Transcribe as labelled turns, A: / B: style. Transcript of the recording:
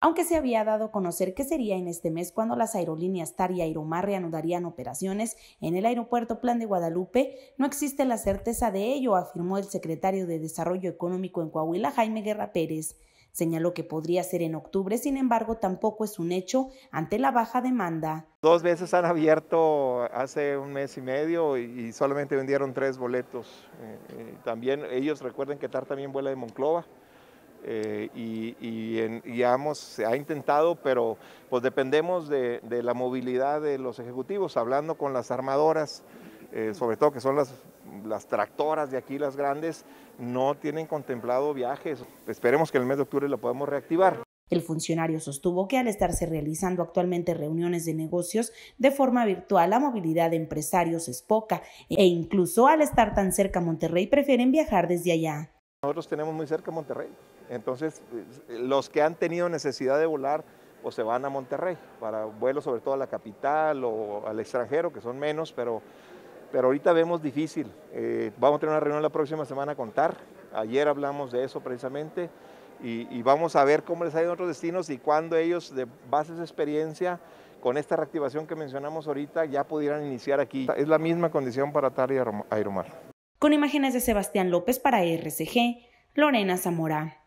A: aunque se había dado a conocer que sería en este mes cuando las aerolíneas TAR y Aeromar reanudarían operaciones en el aeropuerto Plan de Guadalupe, no existe la certeza de ello, afirmó el secretario de Desarrollo Económico en Coahuila, Jaime Guerra Pérez. Señaló que podría ser en octubre, sin embargo, tampoco es un hecho ante la baja demanda.
B: Dos veces han abierto hace un mes y medio y solamente vendieron tres boletos. Eh, eh, también ellos recuerden que TAR también vuela de Monclova. Eh, y, y, se ha intentado, pero pues dependemos de, la movilidad de los ejecutivos, hablando con las armadoras, eh, sobre todo que son las, las tractoras de aquí, las grandes, no tienen contemplado viajes. Esperemos que en el mes de octubre lo podamos reactivar.
A: El funcionario sostuvo que al estarse realizando actualmente reuniones de negocios de forma virtual, la movilidad de empresarios es poca e incluso al estar tan cerca a Monterrey prefieren viajar desde allá.
B: Nosotros tenemos muy cerca Monterrey. Entonces, eh, los que han tenido necesidad de volar, o pues, se van a Monterrey para vuelos sobre todo a la capital o al extranjero, que son menos, pero, pero ahorita vemos difícil. Eh, vamos a tener una reunión la próxima semana a contar. Ayer hablamos de eso precisamente. Y, vamos a ver cómo les ha ido en otros destinos y cuándo ellos, de bases de experiencia, con esta reactivación que mencionamos ahorita, ya pudieran iniciar aquí. Es la misma condición para TAR y Aeromar.
A: Con imágenes de Sebastián López para RCG, Lorena Zamora.